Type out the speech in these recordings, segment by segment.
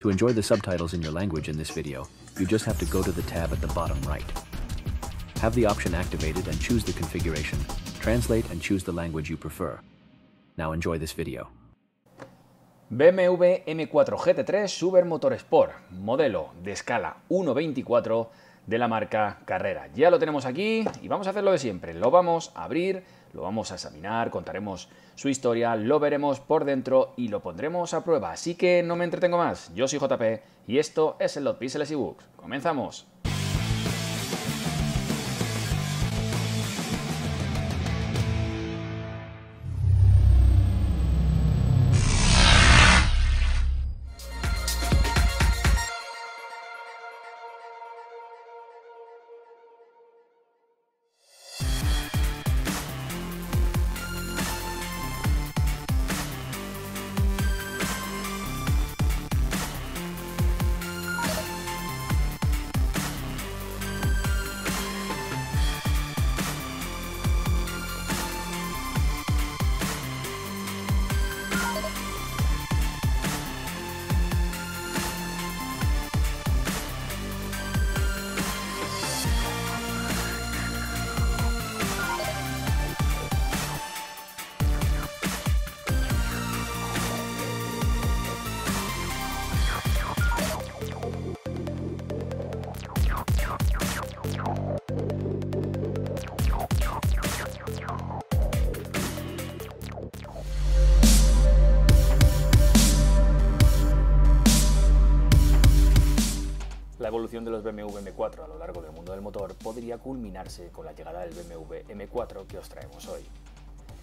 To enjoy the subtitles in your language in this video, you just have to go to the tab at the bottom right. Have the option activated and choose the configuration, translate and choose the language you prefer. Now enjoy this video. BMW M4 GT3 Super Motorsport, modelo de escala 1.24 de la marca Carrera. Ya lo tenemos aquí y vamos a hacerlo de siempre. Lo vamos a abrir Lo vamos a examinar, contaremos su historia, lo veremos por dentro y lo pondremos a prueba. Así que no me entretengo más. Yo soy JP y esto es el Lot y Books. ¡Comenzamos! La evolución de los BMW M4 a lo largo del mundo del motor podría culminarse con la llegada del BMW M4 que os traemos hoy.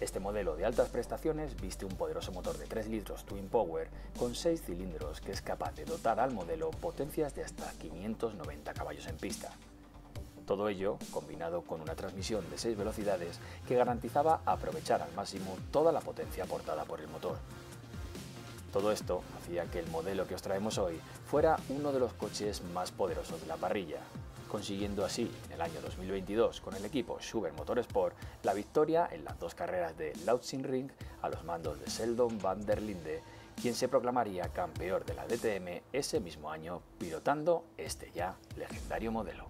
Este modelo de altas prestaciones viste un poderoso motor de 3 litros Twin Power con 6 cilindros que es capaz de dotar al modelo potencias de hasta 590 caballos en pista. Todo ello combinado con una transmisión de 6 velocidades que garantizaba aprovechar al máximo toda la potencia aportada por el motor. Todo esto hacía que el modelo que os traemos hoy fuera uno de los coches más poderosos de la parrilla, consiguiendo así en el año 2022 con el equipo Schubert Motorsport la victoria en las dos carreras de Ring a los mandos de Seldon van der Linde, quien se proclamaría campeón de la DTM ese mismo año pilotando este ya legendario modelo.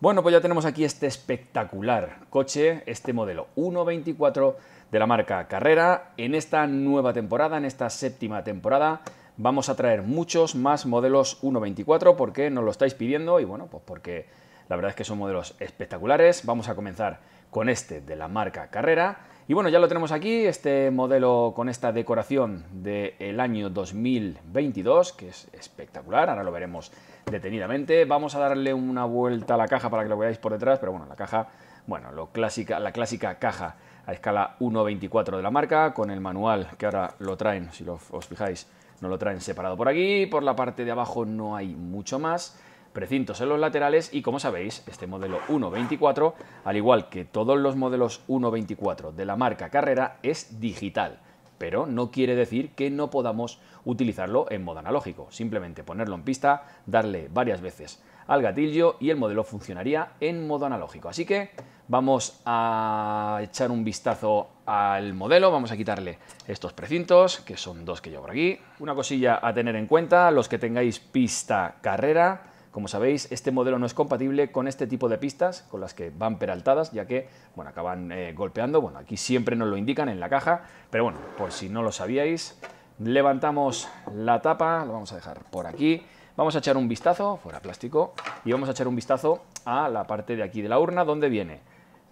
Bueno, pues ya tenemos aquí este espectacular coche, este modelo 124 de la marca Carrera. En esta nueva temporada, en esta séptima temporada, vamos a traer muchos más modelos 124 porque nos lo estáis pidiendo y bueno, pues porque la verdad es que son modelos espectaculares. Vamos a comenzar con este de la marca Carrera y bueno, ya lo tenemos aquí, este modelo con esta decoración del año 2022, que es espectacular, ahora lo veremos detenidamente. Vamos a darle una vuelta a la caja para que lo veáis por detrás, pero bueno, la caja, bueno, lo clásica, la clásica caja a escala 1.24 de la marca, con el manual que ahora lo traen, si os fijáis, no lo traen separado por aquí, por la parte de abajo no hay mucho más precintos en los laterales y como sabéis este modelo 1.24 al igual que todos los modelos 1.24 de la marca Carrera es digital pero no quiere decir que no podamos utilizarlo en modo analógico, simplemente ponerlo en pista, darle varias veces al gatillo y el modelo funcionaría en modo analógico. Así que vamos a echar un vistazo al modelo, vamos a quitarle estos precintos, que son dos que llevo por aquí. Una cosilla a tener en cuenta, los que tengáis pista carrera, como sabéis, este modelo no es compatible con este tipo de pistas, con las que van peraltadas, ya que bueno, acaban eh, golpeando. Bueno, aquí siempre nos lo indican en la caja, pero bueno, por si no lo sabíais, levantamos la tapa, lo vamos a dejar por aquí. Vamos a echar un vistazo, fuera plástico, y vamos a echar un vistazo a la parte de aquí de la urna, donde viene.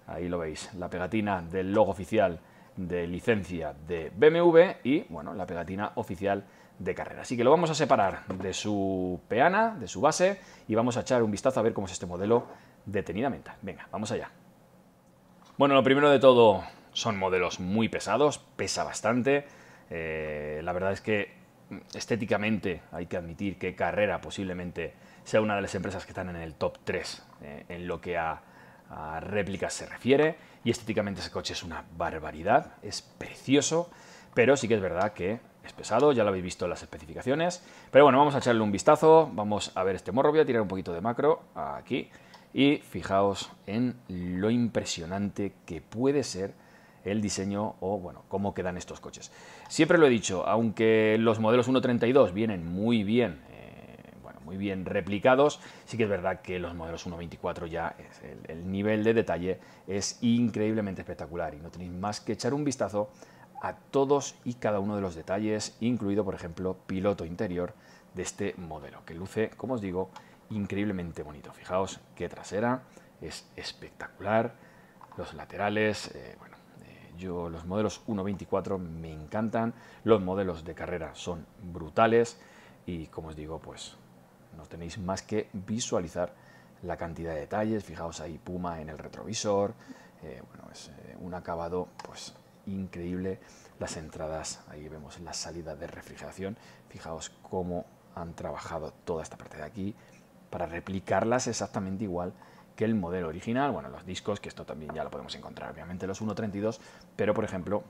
Ahí lo veis, la pegatina del logo oficial de licencia de BMW y, bueno, la pegatina oficial de carrera. Así que lo vamos a separar de su peana, de su base, y vamos a echar un vistazo a ver cómo es este modelo detenidamente. Venga, vamos allá. Bueno, lo primero de todo, son modelos muy pesados, pesa bastante. Eh, la verdad es que mm, estéticamente hay que admitir que Carrera posiblemente sea una de las empresas que están en el top 3 eh, en lo que a a réplicas se refiere, y estéticamente ese coche es una barbaridad, es precioso, pero sí que es verdad que es pesado, ya lo habéis visto en las especificaciones, pero bueno, vamos a echarle un vistazo, vamos a ver este morro, voy a tirar un poquito de macro aquí, y fijaos en lo impresionante que puede ser el diseño o, bueno, cómo quedan estos coches. Siempre lo he dicho, aunque los modelos 1.32 vienen muy bien muy bien replicados. Sí que es verdad que los modelos 1.24 ya, el, nivel de detalle es increíblemente espectacular y no tenéis más que echar un vistazo a todos y cada uno de los detalles, incluido, por ejemplo, piloto interior de este modelo, que luce, como os digo, increíblemente bonito. Fijaos qué trasera, es espectacular, los laterales, eh, bueno, eh, yo los modelos 1.24 me encantan, los modelos de carrera son brutales y, como os digo, pues no tenéis más que visualizar la cantidad de detalles, fijaos ahí Puma en el retrovisor, eh, bueno, es eh, un acabado pues increíble, las entradas, ahí vemos la salida de refrigeración, fijaos cómo han trabajado toda esta parte de aquí para replicarlas exactamente igual que el modelo original, bueno, los discos, que esto también ya lo podemos encontrar, obviamente los 1.32, pero por ejemplo,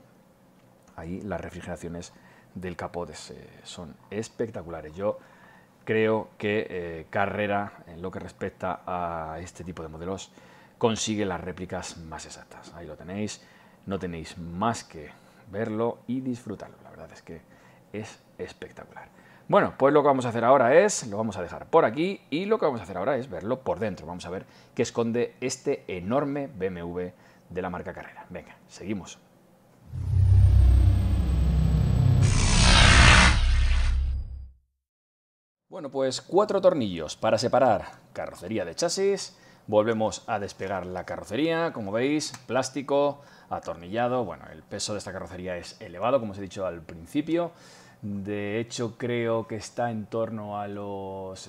ahí las refrigeraciones del capó eh, son espectaculares. Yo creo que eh, Carrera, en lo que respecta a este tipo de modelos, consigue las réplicas más exactas. Ahí lo tenéis, no tenéis más que verlo y disfrutarlo. La verdad es que es espectacular. Bueno, pues lo que vamos a hacer ahora es, lo vamos a dejar por aquí y lo que vamos a hacer ahora es verlo por dentro. Vamos a ver qué esconde este enorme BMW de la marca Carrera. Venga, seguimos. Bueno, pues cuatro tornillos para separar carrocería de chasis. Volvemos a despegar la carrocería, como veis, plástico, atornillado. Bueno, el peso de esta carrocería es elevado, como os he dicho al principio. De hecho, creo que está en torno a los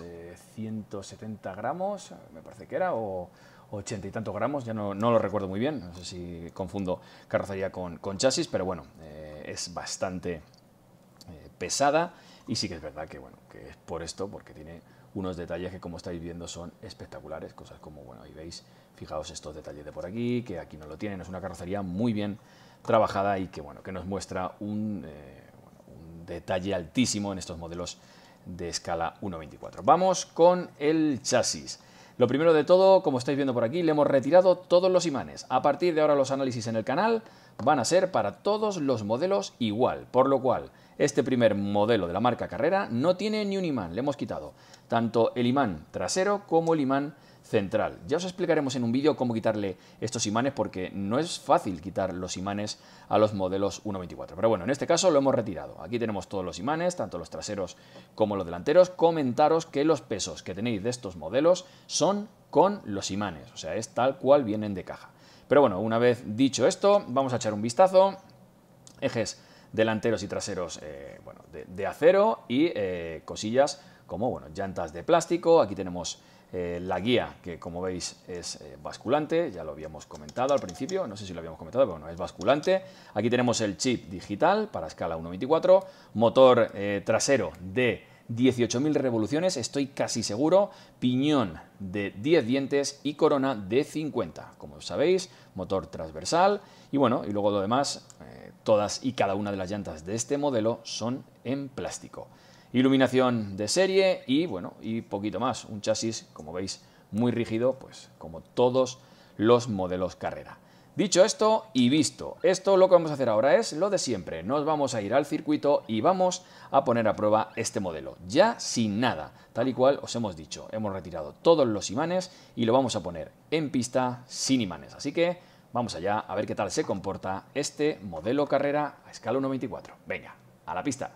170 eh, gramos, me parece que era, o 80 y tantos gramos, ya no, lo recuerdo muy bien, no sé si confundo carrocería con, chasis, pero bueno, eh, es bastante eh, pesada. Y sí que es verdad que, bueno, que es por esto, porque tiene unos detalles que como estáis viendo son espectaculares, cosas como, bueno, ahí veis, fijaos estos detalles de por aquí, que aquí no lo tienen, es una carrocería muy bien trabajada y que, bueno, que nos muestra un, eh, un detalle altísimo en estos modelos de escala 1.24. Vamos con el chasis. Lo primero de todo, como estáis viendo por aquí, le hemos retirado todos los imanes. A partir de ahora los análisis en el canal van a ser para todos los modelos igual, por lo cual este primer modelo de la marca Carrera no tiene ni un imán, le hemos quitado tanto el imán trasero como el imán central. Ya os explicaremos en un vídeo cómo quitarle estos imanes porque no es fácil quitar los imanes a los modelos 1.24. Pero bueno, en este caso lo hemos retirado. Aquí tenemos todos los imanes, tanto los traseros como los delanteros. Comentaros que los pesos que tenéis de estos modelos son con los imanes, o sea, es tal cual vienen de caja. Pero bueno, una vez dicho esto, vamos a echar un vistazo. Ejes delanteros y traseros eh, de, acero y eh, cosillas como bueno, llantas de plástico. Aquí tenemos eh, la guía, que como veis es basculante, ya lo habíamos comentado al principio, no sé si lo habíamos comentado, pero bueno, es basculante. Aquí tenemos el chip digital para escala 1.24, motor trasero de 18.000 revoluciones, estoy casi seguro, piñón de 10 dientes y corona de 50. Como sabéis, motor transversal y bueno, y luego lo demás, eh, todas y cada una de las llantas de este modelo son en plástico. Iluminación de serie y bueno, y poquito más, un chasis, como veis, muy rígido, pues como todos los modelos carrera. Dicho esto y visto, esto lo que vamos a hacer ahora es lo de siempre. Nos vamos a ir al circuito y vamos a poner a prueba este modelo, ya sin nada, tal y cual os hemos dicho. Hemos retirado todos los imanes y lo vamos a poner en pista sin imanes. Así que vamos allá a ver qué tal se comporta este modelo carrera a escala 1.24. Venga, a la pista.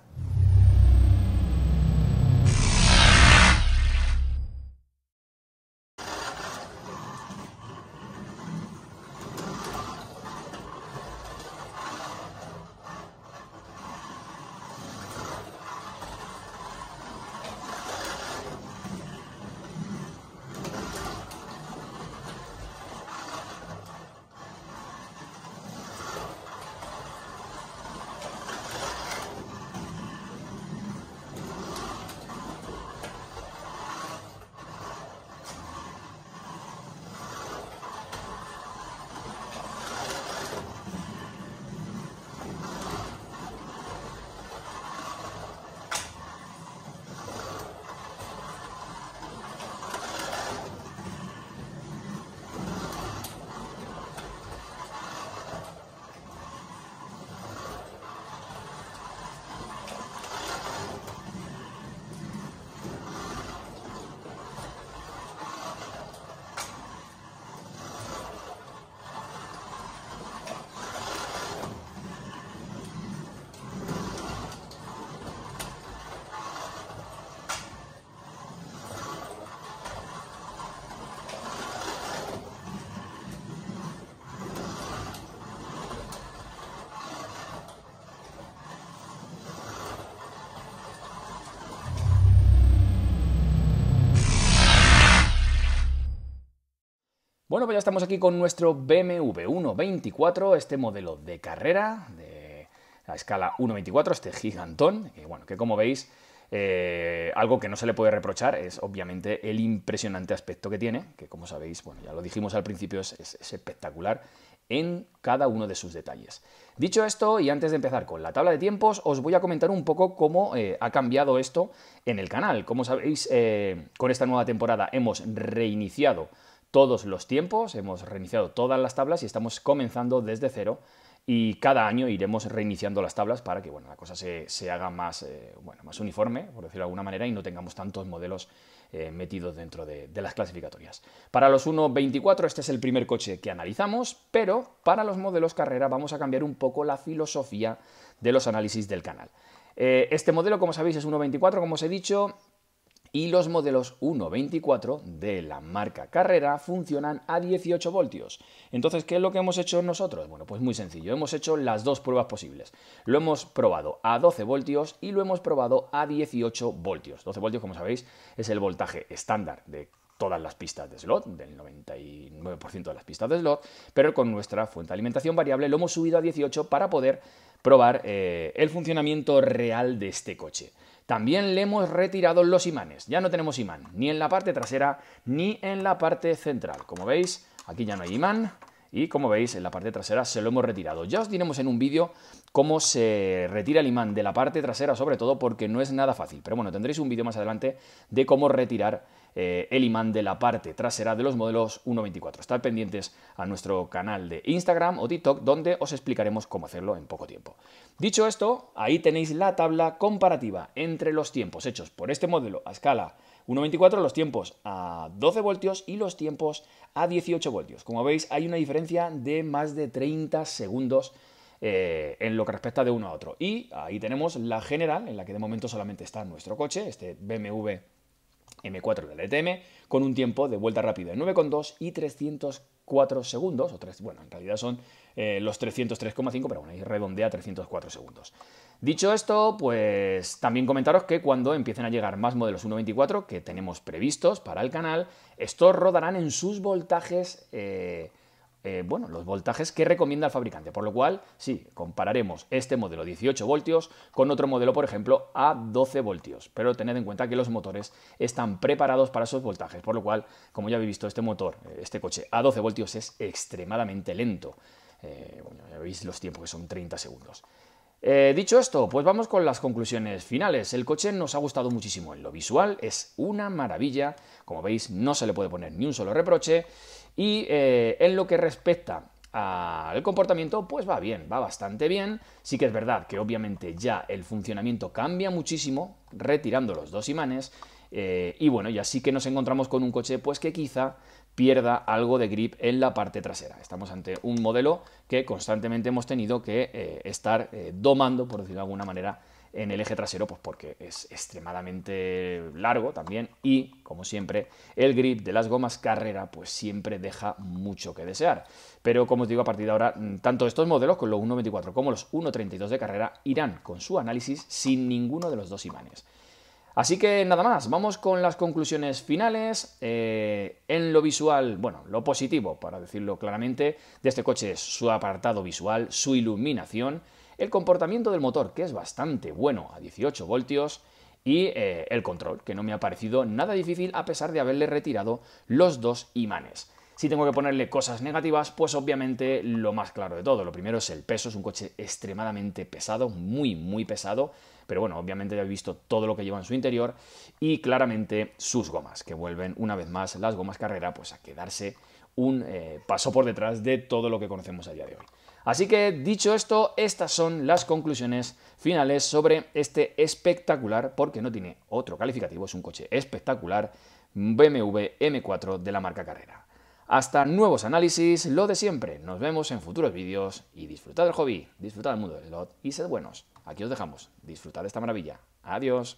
Bueno, pues ya estamos aquí con nuestro BMW 124, este modelo de carrera de la escala 124, este gigantón, que bueno, que como veis, eh, algo que no se le puede reprochar es obviamente el impresionante aspecto que tiene, que como sabéis, bueno, ya lo dijimos al principio, es, espectacular en cada uno de sus detalles. Dicho esto, y antes de empezar con la tabla de tiempos, os voy a comentar un poco cómo eh, ha cambiado esto en el canal. Como sabéis, eh, con esta nueva temporada hemos reiniciado todos los tiempos, hemos reiniciado todas las tablas y estamos comenzando desde cero y cada año iremos reiniciando las tablas para que bueno, la cosa se, haga más, eh, bueno, más uniforme, por decirlo de alguna manera, y no tengamos tantos modelos eh, metidos dentro de, las clasificatorias. Para los 1.24 este es el primer coche que analizamos, pero para los modelos carrera vamos a cambiar un poco la filosofía de los análisis del canal. Eh, este modelo, como sabéis, es 1.24, como os he dicho, y los modelos 124 de la marca Carrera funcionan a 18 voltios. Entonces, ¿qué es lo que hemos hecho nosotros? Bueno, pues muy sencillo, hemos hecho las dos pruebas posibles. Lo hemos probado a 12 voltios y lo hemos probado a 18 voltios. 12 voltios, como sabéis, es el voltaje estándar de todas las pistas de slot, del 99% de las pistas de slot, pero con nuestra fuente de alimentación variable lo hemos subido a 18 para poder probar eh, el funcionamiento real de este coche. También le hemos retirado los imanes. Ya no tenemos imán, ni en la parte trasera ni en la parte central. Como veis, aquí ya no hay imán y como veis en la parte trasera se lo hemos retirado. Ya os diremos en un vídeo cómo se retira el imán de la parte trasera sobre todo porque no es nada fácil. Pero bueno, tendréis un vídeo más adelante de cómo retirar eh, el imán de la parte trasera de los modelos 1.24. Estad pendientes a nuestro canal de Instagram o TikTok donde os explicaremos cómo hacerlo en poco tiempo. Dicho esto, ahí tenéis la tabla comparativa entre los tiempos hechos por este modelo a escala 1.24 los tiempos a 12 voltios y los tiempos a 18 voltios. Como veis, hay una diferencia de más de 30 segundos eh, en lo que respecta de uno a otro. Y ahí tenemos la general, en la que de momento solamente está nuestro coche, este BMW M4 del DTM, e con un tiempo de vuelta rápida de 9,2 y 304 segundos, o tres bueno, en realidad son eh, los 303,5, pero bueno, ahí redondea 304 segundos. Dicho esto, pues también comentaros que cuando empiecen a llegar más modelos 1.24 que tenemos previstos para el canal, estos rodarán en sus voltajes... Eh, eh, bueno, los voltajes que recomienda el fabricante. Por lo cual, sí, compararemos este modelo 18 voltios con otro modelo, por ejemplo, a 12 voltios. Pero tened en cuenta que los motores están preparados para esos voltajes. Por lo cual, como ya habéis visto, este motor, eh, este coche a 12 voltios es extremadamente lento. Eh, bueno, ya veis los tiempos que son 30 segundos. dicho esto, pues vamos con las conclusiones finales. El coche nos ha gustado muchísimo en lo visual, es una maravilla. Como veis, no se le puede poner ni un solo reproche. Y eh, en lo que respecta al comportamiento, pues va bien, va bastante bien. Sí que es verdad que obviamente ya el funcionamiento cambia muchísimo retirando los dos imanes. Eh, y bueno, ya sí que nos encontramos con un coche pues que quizá pierda algo de grip en la parte trasera. Estamos ante un modelo que constantemente hemos tenido que eh, estar domando, por decirlo de alguna manera, en el eje trasero, pues porque es extremadamente largo también y, como siempre, el grip de las gomas carrera pues siempre deja mucho que desear. Pero como os digo, a partir de ahora, mm, tanto estos modelos con los 1.24 como los 1.32 de carrera irán con su análisis sin ninguno de los dos imanes. Así que nada más, vamos con las conclusiones finales. Eh, en lo visual, bueno, lo positivo, para decirlo claramente, de este coche es su apartado visual, su iluminación, el comportamiento del motor, que es bastante bueno a 18 voltios, y eh, el control, que no me ha parecido nada difícil a pesar de haberle retirado los dos imanes. Si tengo que ponerle cosas negativas, pues obviamente lo más claro de todo. Lo primero es el peso, es un coche extremadamente pesado, muy, muy pesado. Pero bueno, obviamente ya he visto todo lo que lleva en su interior y claramente sus gomas, que vuelven una vez más las gomas carrera pues a quedarse un eh, paso por detrás de todo lo que conocemos a día de hoy. Así que dicho esto, estas son las conclusiones finales sobre este espectacular, porque no tiene otro calificativo, es un coche espectacular, BMW M4 de la marca Carrera. Hasta nuevos análisis, lo de siempre, nos vemos en futuros vídeos y disfrutad del hobby, disfrutad del mundo del lot y sed buenos. Aquí os dejamos, disfrutad de esta maravilla. Adiós.